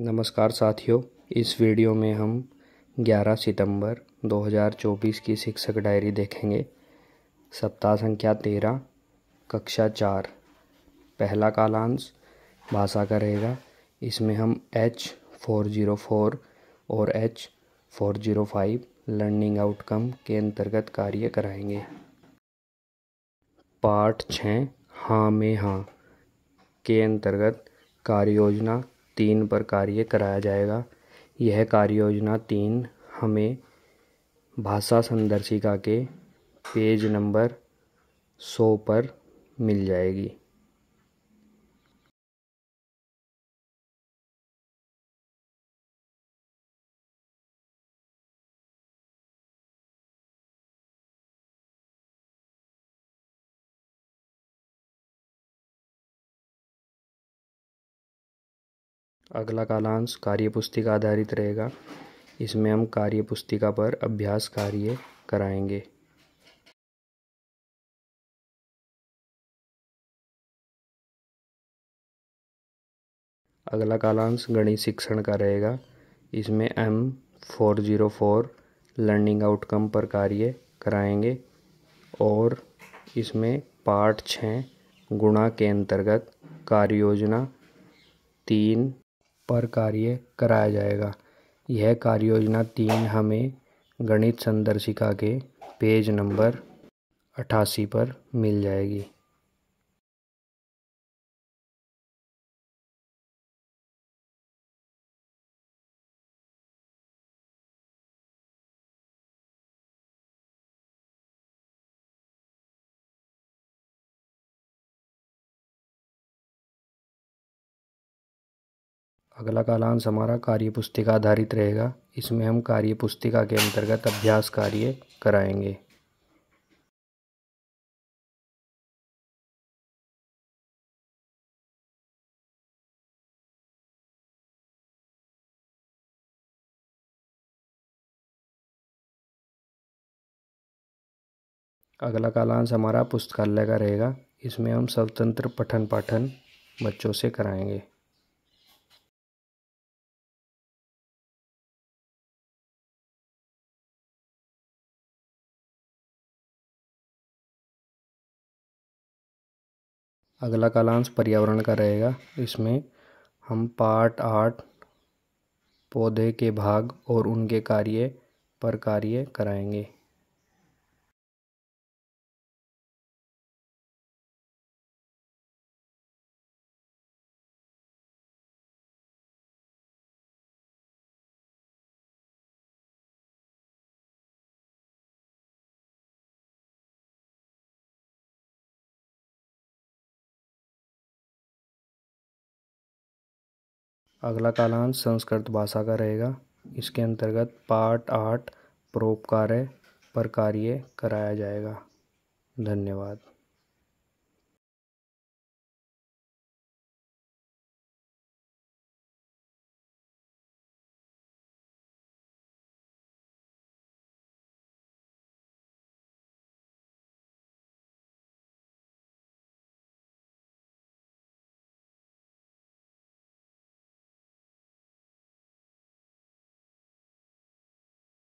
नमस्कार साथियों इस वीडियो में हम 11 सितंबर 2024 की शिक्षक डायरी देखेंगे सप्ताह संख्या तेरह कक्षा चार पहला कालांश भाषा का रहेगा इसमें हम एच फोर ज़ीरो फोर और H four zero five learning outcome के अंतर्गत कार्य कराएंगे पाठ छः हाँ में हाँ के अंतर्गत कार्य योजना तीन पर कार्य कराया जाएगा यह कार्य योजना तीन हमें भाषा संदर्शिका के पेज नंबर सौ पर मिल जाएगी अगला कालांश कार्य पुस्तिका आधारित रहेगा इसमें हम कार्य पुस्तिका पर अभ्यास कार्य कराएंगे अगला कालांश गणित शिक्षण का रहेगा इसमें M four zero four learning outcome पर कार्य कराएंगे और इसमें पार्ट छः गुणा के अंतर्गत कार्य योजना तीन पर कार्य कराया जाएगा यह कार्य योजना तीन हमें गणित संदर्शिका के पेज नंबर अट्ठासी पर मिल जाएगी अगला कालांश हमारा कार्य पुस्तिका आधारित रहेगा इसमें हम कार्य पुस्तिका के अंतर्गत अभ्यास कार्य कराएंगे अगला कालांश हमारा पुस्तकालय का रहेगा इसमें हम स्वतंत्र पठन पाठन बच्चों से कराएंगे अगला कालांश पर्यावरण का रहेगा इसमें हम पार्ट आर्ट पौधे के भाग और उनके कार्य पर कार्य कराएंगे अगला कालांश संस्कृत भाषा का रहेगा इसके अंतर्गत पाठ आठ परोपकार पर कार्य कराया जाएगा धन्यवाद